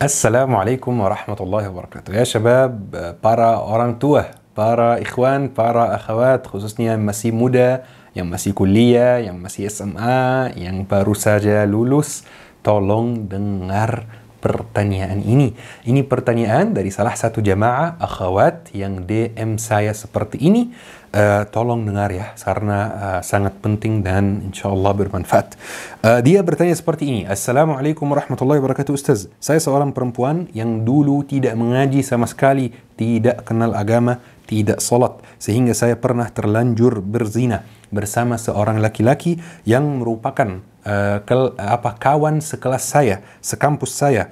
Assalamualaikum warahmatullahi wabarakatuh Ya syabab, para orang tua, para ikhwan, para akhwat Khususnya yang masih muda, yang masih kuliah, yang masih SMA Yang baru saja lulus Tolong dengar pertanyaan ini Ini pertanyaan dari salah satu jamaah akhwat yang DM saya seperti ini uh, tolong dengar ya karena uh, sangat penting dan insya Allah bermanfaat. Uh, dia bertanya seperti ini, Assalamualaikum warahmatullahi wabarakatuh Ustaz. Saya seorang perempuan yang dulu tidak mengaji sama sekali, tidak kenal agama, tidak salat, sehingga saya pernah terlanjur berzina bersama seorang laki-laki yang merupakan uh, kel, apa kawan sekelas saya, sekampus saya.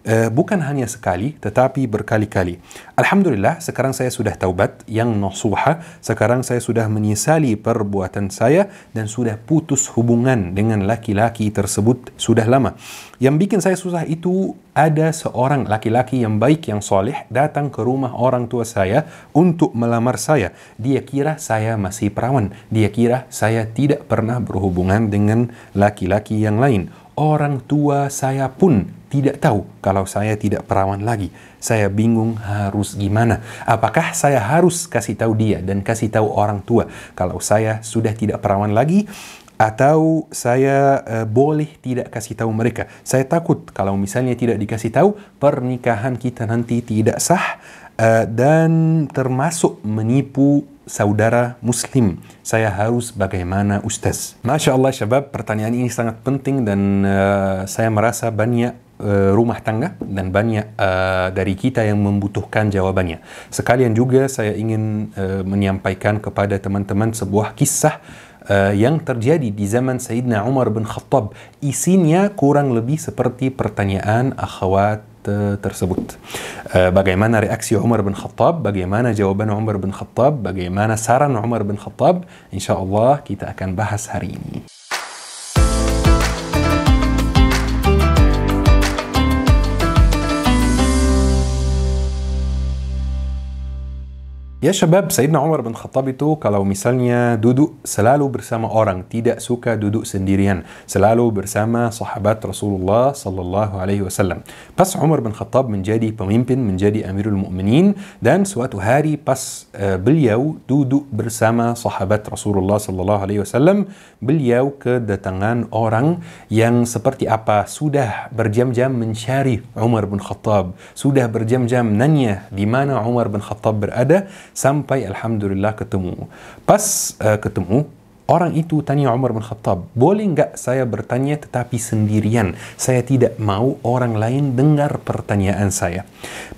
Eh, bukan hanya sekali, tetapi berkali-kali. Alhamdulillah, sekarang saya sudah taubat yang nasuha. Sekarang saya sudah menyesali perbuatan saya dan sudah putus hubungan dengan laki-laki tersebut sudah lama. Yang bikin saya susah itu ada seorang laki-laki yang baik, yang soleh, datang ke rumah orang tua saya untuk melamar saya. Dia kira saya masih perawan. Dia kira saya tidak pernah berhubungan dengan laki-laki yang lain orang tua saya pun tidak tahu kalau saya tidak perawan lagi. Saya bingung harus gimana. Apakah saya harus kasih tahu dia dan kasih tahu orang tua kalau saya sudah tidak perawan lagi? Atau saya uh, boleh tidak kasih tahu mereka. Saya takut kalau misalnya tidak dikasih tahu, pernikahan kita nanti tidak sah Eh, dan termasuk menipu saudara muslim. Saya harus bagaimana Ustaz? Masya Allah syabab, pertanyaan ini sangat penting dan uh, saya merasa banyak uh, rumah tangga dan banyak uh, dari kita yang membutuhkan jawabannya. Sekalian juga saya ingin uh, menyampaikan kepada teman-teman sebuah kisah Uh, yang terjadi di zaman Sayyidina Umar bin Khattab isinya kurang lebih seperti pertanyaan akhwat ترسبوت آه، بجيمانا رياكسي عمر بن خطاب بجيمانا جوابان عمر بن خطاب بجيمانا سارن عمر بن خطاب إن شاء الله كي تأكن بحث هريني Ya syabab, Sayyidina Umar bin Khattab itu kalau misalnya duduk selalu bersama orang, tidak suka duduk sendirian, selalu bersama sahabat Rasulullah sallallahu alaihi wasallam. Pas Umar bin Khattab menjadi pemimpin, menjadi Amirul Mukminin dan suatu hari pas uh, beliau duduk bersama sahabat Rasulullah sallallahu alaihi wasallam, beliau kedatangan orang yang seperti apa? Sudah berjam-jam mencari Umar bin Khattab, sudah berjam-jam nanya di mana Umar bin Khattab berada sampai alhamdulillah ketemu. Pas uh, ketemu, orang itu tanya Umar bin Khattab, "Boleh enggak saya bertanya tetapi sendirian? Saya tidak mau orang lain dengar pertanyaan saya."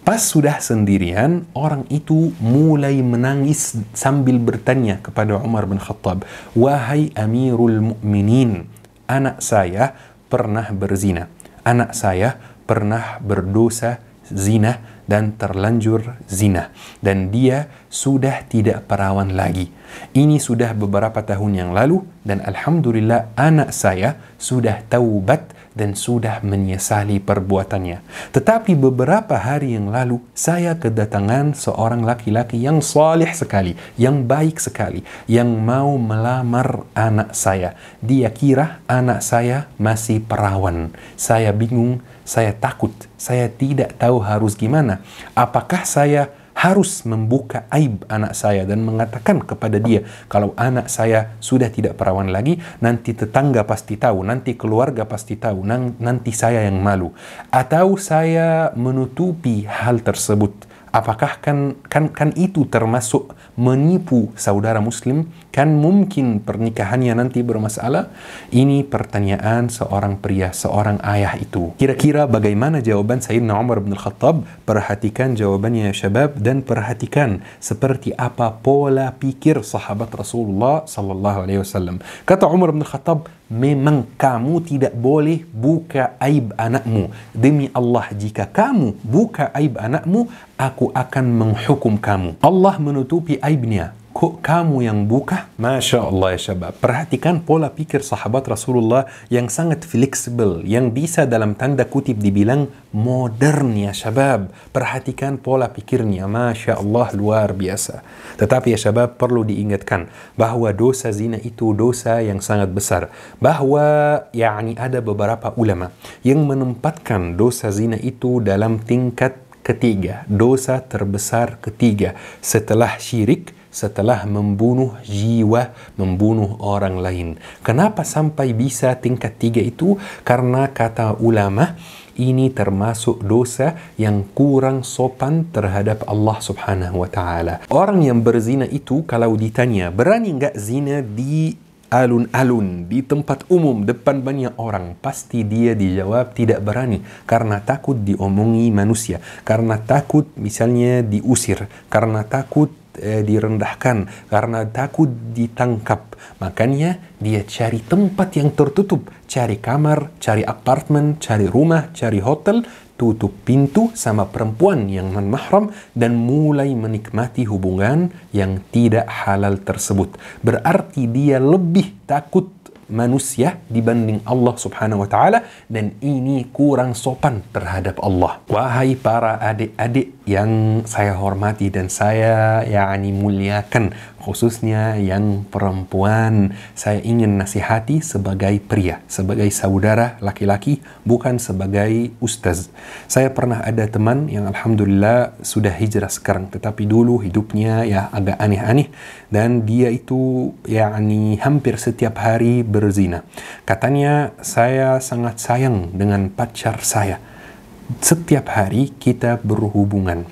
Pas sudah sendirian, orang itu mulai menangis sambil bertanya kepada Umar bin Khattab, "Wahai Amirul Mukminin, anak saya pernah berzina. Anak saya pernah berdosa zina dan terlanjur zina dan dia sudah tidak perawan lagi. Ini sudah beberapa tahun yang lalu dan alhamdulillah anak saya sudah taubat dan sudah menyesali perbuatannya. Tetapi beberapa hari yang lalu saya kedatangan seorang laki-laki yang salih sekali, yang baik sekali, yang mau melamar anak saya. Dia kira anak saya masih perawan. Saya bingung saya takut, saya tidak tahu harus gimana. Apakah saya harus membuka aib anak saya dan mengatakan kepada dia kalau anak saya sudah tidak perawan lagi nanti tetangga pasti tahu nanti keluarga pasti tahu nanti saya yang malu atau saya menutupi hal tersebut apakah kan kan kan itu termasuk menipu saudara muslim kan mungkin pernikahannya nanti bermasalah? Ini pertanyaan seorang pria, seorang ayah itu. Kira-kira bagaimana jawaban Sayyidina Umar bin Khattab? Perhatikan jawabannya ya syabab dan perhatikan seperti apa pola pikir sahabat Rasulullah sallallahu alaihi wasallam. Kata Umar bin Khattab, memang kamu tidak boleh buka aib anakmu. Demi Allah, jika kamu buka aib anakmu, aku akan menghukum kamu. Allah menutupi aibnya Kok kamu yang buka? Masya Allah ya Perhatikan pola pikir sahabat Rasulullah yang sangat fleksibel, yang bisa dalam tanda kutip dibilang modern ya sahabat. Perhatikan pola pikirnya, Masya Allah luar biasa. Tetapi ya sahabat perlu diingatkan bahwa dosa zina itu dosa yang sangat besar. Bahwa yakni ada beberapa ulama yang menempatkan dosa zina itu dalam tingkat ketiga, dosa terbesar ketiga setelah syirik, setelah membunuh jiwa, membunuh orang lain. Kenapa sampai bisa tingkat tiga itu? Karena kata ulama, ini termasuk dosa yang kurang sopan terhadap Allah Subhanahu wa taala. Orang yang berzina itu kalau ditanya, berani nggak zina di alun-alun di tempat umum depan banyak orang pasti dia dijawab tidak berani karena takut diomongi manusia karena takut misalnya diusir karena takut eh, direndahkan karena takut ditangkap makanya dia cari tempat yang tertutup cari kamar cari apartemen cari rumah cari hotel tutup pintu sama perempuan yang non-mahram dan mulai menikmati hubungan yang tidak halal tersebut. Berarti dia lebih takut manusia dibanding Allah Subhanahu wa taala dan ini kurang sopan terhadap Allah. Wahai para adik-adik yang saya hormati dan saya yakni muliakan khususnya yang perempuan saya ingin nasihati sebagai pria sebagai saudara laki-laki bukan sebagai ustaz saya pernah ada teman yang alhamdulillah sudah hijrah sekarang tetapi dulu hidupnya ya agak aneh-aneh dan dia itu yakni hampir setiap hari berzina katanya saya sangat sayang dengan pacar saya setiap hari kita berhubungan.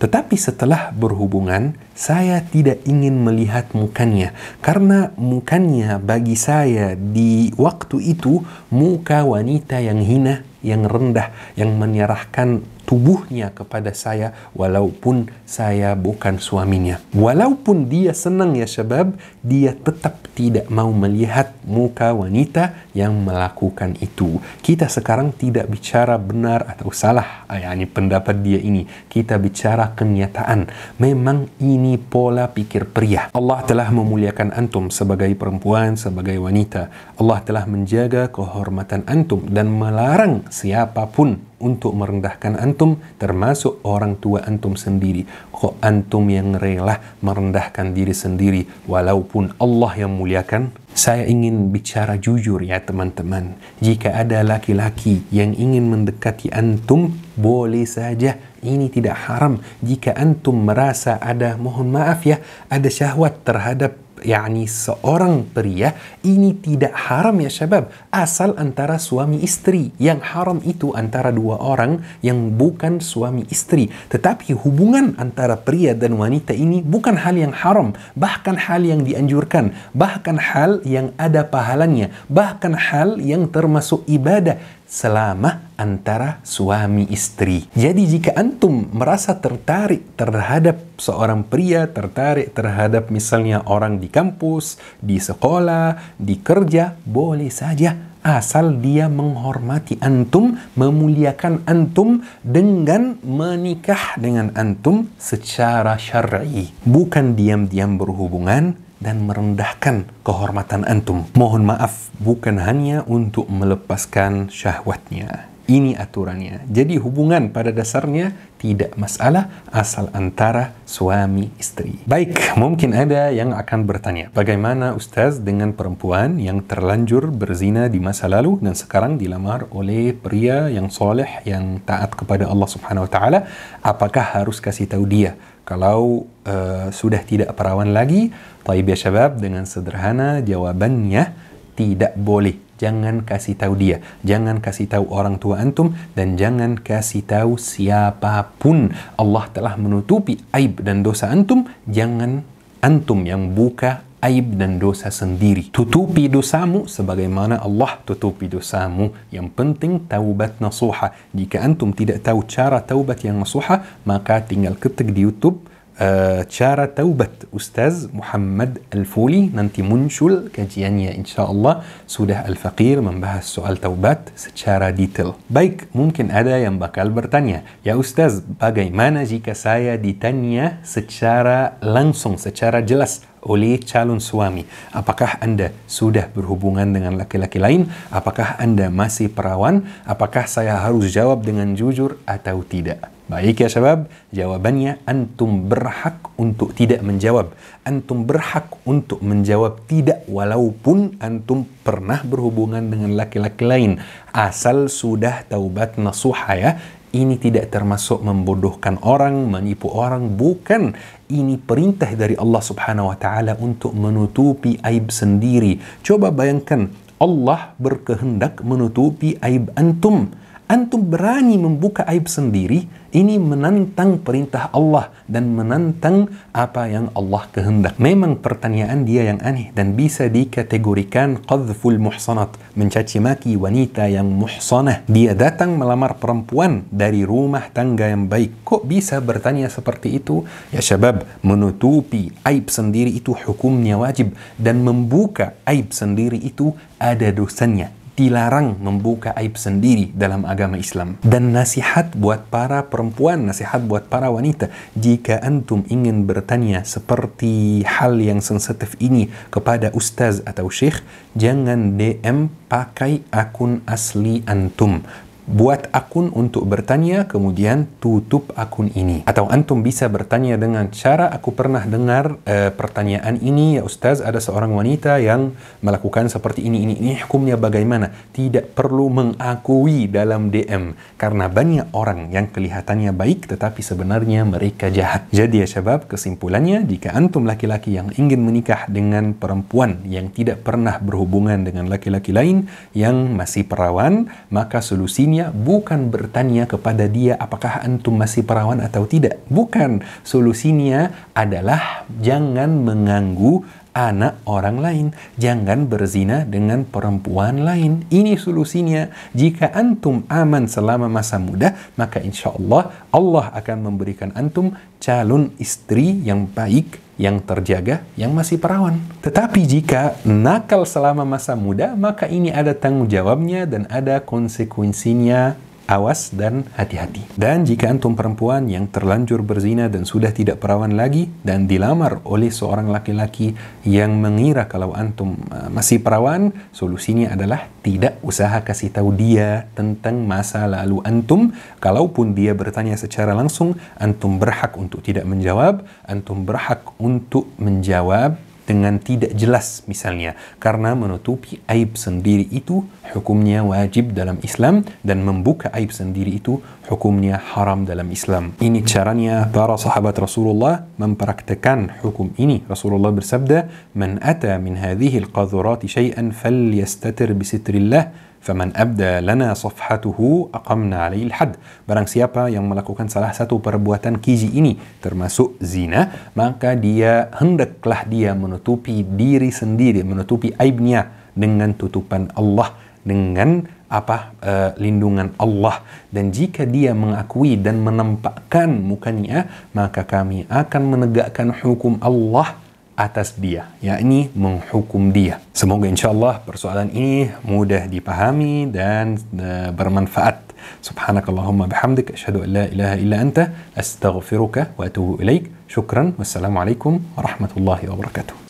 Tetapi setelah berhubungan, saya tidak ingin melihat mukanya karena mukanya bagi saya di waktu itu muka wanita yang hina, yang rendah, yang menyerahkan tubuhnya kepada saya walaupun saya bukan suaminya. Walaupun dia senang ya sebab dia tetap tidak mau melihat muka wanita yang melakukan itu. Kita sekarang tidak bicara benar atau salah, yakni pendapat dia ini. Kita bicara kenyataan. Memang ini pola pikir pria. Allah telah memuliakan antum sebagai perempuan, sebagai wanita. Allah telah menjaga kehormatan antum dan melarang siapapun untuk merendahkan antum termasuk orang tua antum sendiri kok antum yang rela merendahkan diri sendiri walaupun Allah yang muliakan saya ingin bicara jujur ya teman-teman jika ada laki-laki yang ingin mendekati antum boleh saja ini tidak haram jika antum merasa ada mohon maaf ya, ada syahwat terhadap yakni seorang pria ini tidak haram ya syabab asal antara suami istri yang haram itu antara dua orang yang bukan suami istri tetapi hubungan antara pria dan wanita ini bukan hal yang haram bahkan hal yang dianjurkan bahkan hal yang ada pahalanya bahkan hal yang termasuk ibadah selama antara suami istri. Jadi jika antum merasa tertarik terhadap seorang pria, tertarik terhadap misalnya orang di kampus, di sekolah, di kerja, boleh saja asal dia menghormati antum, memuliakan antum dengan menikah dengan antum secara syar'i, bukan diam-diam berhubungan dan merendahkan kehormatan antum. Mohon maaf, bukan hanya untuk melepaskan syahwatnya. Ini aturannya. Jadi hubungan pada dasarnya tidak masalah asal antara suami istri. Baik, mungkin ada yang akan bertanya, bagaimana Ustaz dengan perempuan yang terlanjur berzina di masa lalu dan sekarang dilamar oleh pria yang soleh, yang taat kepada Allah Subhanahu Wa Taala? Apakah harus kasih tahu dia kalau uh, sudah tidak perawan lagi, Taibya Syabab dengan sederhana jawabannya tidak boleh. Jangan kasih tahu dia, jangan kasih tahu orang tua antum dan jangan kasih tahu siapapun. Allah telah menutupi aib dan dosa antum, jangan antum yang buka aib dan dosa sendiri. Tutupi dosamu sebagaimana Allah tutupi dosamu. Yang penting taubat nasuha. Jika antum tidak tahu cara taubat yang nasuha, maka tinggal ketik di YouTube Eh, cara taubat Ustaz Muhammad Al-Fuli nanti muncul kajiannya insya Allah sudah Al-Faqir membahas soal taubat secara detail. Baik, mungkin ada yang bakal bertanya, ya Ustaz, bagaimana jika saya ditanya secara langsung, secara jelas oleh calon suami? Apakah Anda sudah berhubungan dengan laki-laki lain? Apakah Anda masih perawan? Apakah saya harus jawab dengan jujur atau tidak? Baik ya sebab jawabannya antum berhak untuk tidak menjawab. Antum berhak untuk menjawab tidak walaupun antum pernah berhubungan dengan laki-laki lain. Asal sudah taubat nasuha ya. Ini tidak termasuk membodohkan orang, menipu orang, bukan. Ini perintah dari Allah Subhanahu wa taala untuk menutupi aib sendiri. Coba bayangkan Allah berkehendak menutupi aib antum antum berani membuka aib sendiri, ini menantang perintah Allah dan menantang apa yang Allah kehendak. Memang pertanyaan dia yang aneh dan bisa dikategorikan qadhful muhsanat, mencaci maki wanita yang muhsanah. Dia datang melamar perempuan dari rumah tangga yang baik. Kok bisa bertanya seperti itu? Ya syabab, menutupi aib sendiri itu hukumnya wajib dan membuka aib sendiri itu ada dosanya dilarang membuka aib sendiri dalam agama Islam. Dan nasihat buat para perempuan, nasihat buat para wanita, jika antum ingin bertanya seperti hal yang sensitif ini kepada ustaz atau syekh, jangan DM pakai akun asli antum buat akun untuk bertanya, kemudian tutup akun ini. Atau antum bisa bertanya dengan cara, aku pernah dengar e, pertanyaan ini, ya Ustaz, ada seorang wanita yang melakukan seperti ini, ini, ini, hukumnya bagaimana? Tidak perlu mengakui dalam DM, karena banyak orang yang kelihatannya baik, tetapi sebenarnya mereka jahat. Jadi ya syabab, kesimpulannya, jika antum laki-laki yang ingin menikah dengan perempuan yang tidak pernah berhubungan dengan laki-laki lain, yang masih perawan, maka solusinya bertanya bukan bertanya kepada dia apakah antum masih perawan atau tidak. Bukan. Solusinya adalah jangan mengganggu anak orang lain. Jangan berzina dengan perempuan lain. Ini solusinya. Jika antum aman selama masa muda, maka insya Allah Allah akan memberikan antum calon istri yang baik yang terjaga, yang masih perawan. Tetapi jika nakal selama masa muda, maka ini ada tanggung jawabnya dan ada konsekuensinya awas dan hati-hati. Dan jika antum perempuan yang terlanjur berzina dan sudah tidak perawan lagi dan dilamar oleh seorang laki-laki yang mengira kalau antum eh, masih perawan, solusinya adalah tidak usaha kasih tahu dia tentang masa lalu antum. Kalaupun dia bertanya secara langsung, antum berhak untuk tidak menjawab, antum berhak untuk menjawab dengan tidak jelas misalnya karena menutupi aib sendiri itu hukumnya wajib dalam Islam dan membuka aib sendiri itu hukumnya haram dalam Islam. Ini caranya para sahabat Rasulullah mempraktekan hukum ini. Rasulullah bersabda, "Man ata min hadhihi al-qadhurati syai'an falyastatir bi Faman abda lana safhatuhu aqamna alaihi had. Barang siapa yang melakukan salah satu perbuatan kiji ini termasuk zina, maka dia hendaklah dia menutupi diri sendiri, menutupi aibnya dengan tutupan Allah, dengan apa e, lindungan Allah dan jika dia mengakui dan menampakkan mukanya maka kami akan menegakkan hukum Allah atas dia, yakni menghukum dia. Semoga insya Allah persoalan ini mudah dipahami dan uh, bermanfaat. Subhanakallahumma bihamdik, ashadu an la ilaha illa anta, astaghfiruka wa atubu ilaik. Syukran, wassalamualaikum warahmatullahi wabarakatuh.